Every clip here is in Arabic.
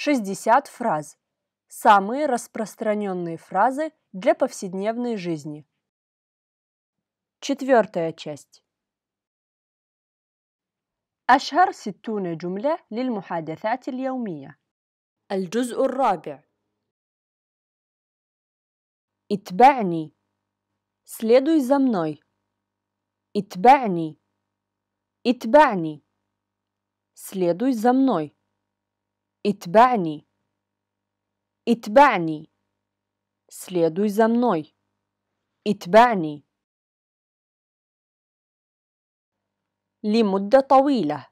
60 фраз. Самые распространенные фразы для повседневной жизни. Четвертая часть. أشهر 60 جملة للمحادثات اليومية. الجزء الرابع. اتبعني. Следуй за мной. اتبعني. اتبعني. Следуй за мной. اتبعني اتبعني следуй за мной اتبعني لمدة طويلة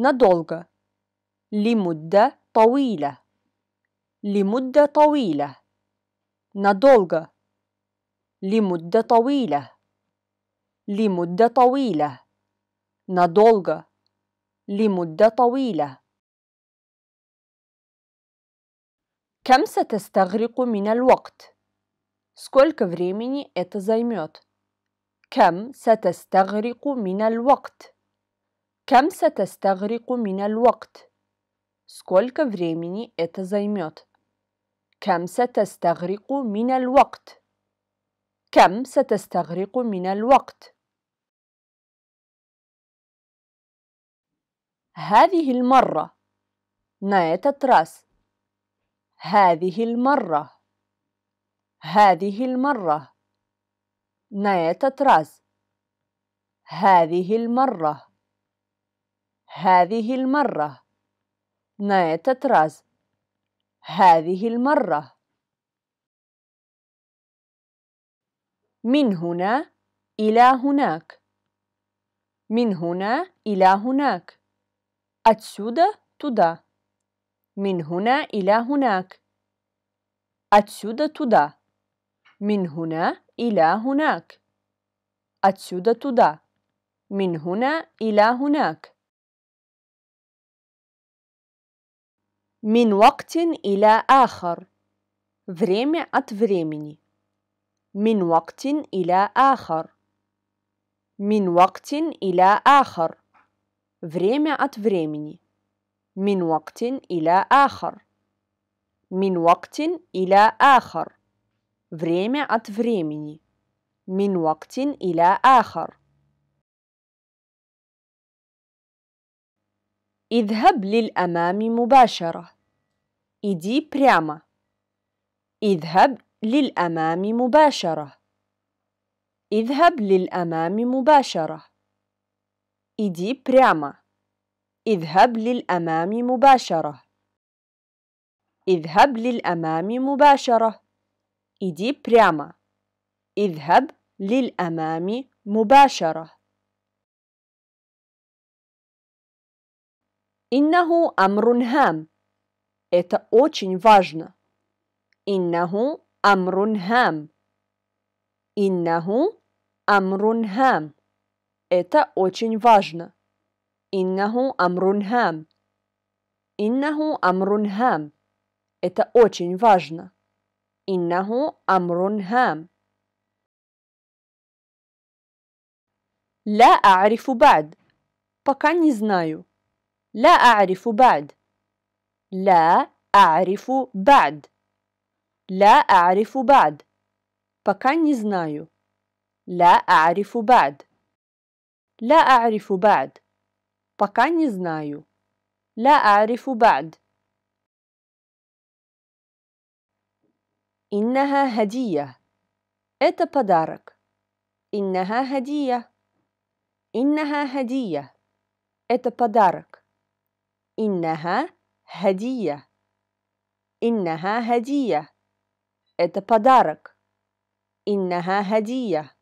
надолго لمدة طويلة لمدة طويلة надолго لمدة طويلة لمدة طويلة надолго لمدة طويلة كم ستستغرق من الوقت؟ Сколько времени это займет? كم ستستغرق من الوقت؟ كم ستستغرق من الوقت؟ Сколько времени это займет? كم ستستغرق من الوقت؟ كم ستستغرق من الوقت؟ هذه المرة. На этот раз. هذه المرة هذه المرة на этот هذه المرة هذه المرة на этот هذه المرة من هنا إلى هناك من هنا إلى هناك أتسود تدا من هنا إلى هناك. Отсюда туда. من هنا إلى هناك. Отсюда туда. من هنا إلى هناك. من وقت إلى آخر. Время от времени. من وقت إلى آخر. من وقت إلى آخر. Время от времени. من وقت إلى آخر من وقت إلى آخر время от времени من وقت إلى آخر اذهب للأمام مباشرة إدي прямо اذهب للأمام مباشرة اذهب للأمام مباشرة إدي прямо اذهب للأمام مباشرة اذهب للأمام مباشرة إيدي прямо اذهب للأمام مباشرة إنه أمر هام Это очень важно. إنه أمر هام. إنه أمر هام. Это очень важно. إنه أمر هام إنه أمر هام Это очень важно. إنه أمر هام. لا أعرف بعد. Пока не знаю. لا أعرف بعد. لا أعرف بعد. لا أعرف بعد. Пока не знаю. لا أعرف بعد. لا أعرف بعد. Пока не знаю. لا أعرف بعد. إنها هدية. Это подарок. إنها هدية. إنها هدية. Это подарок. إنها هدية. إنها هدية. Это подарок. إنها هدية.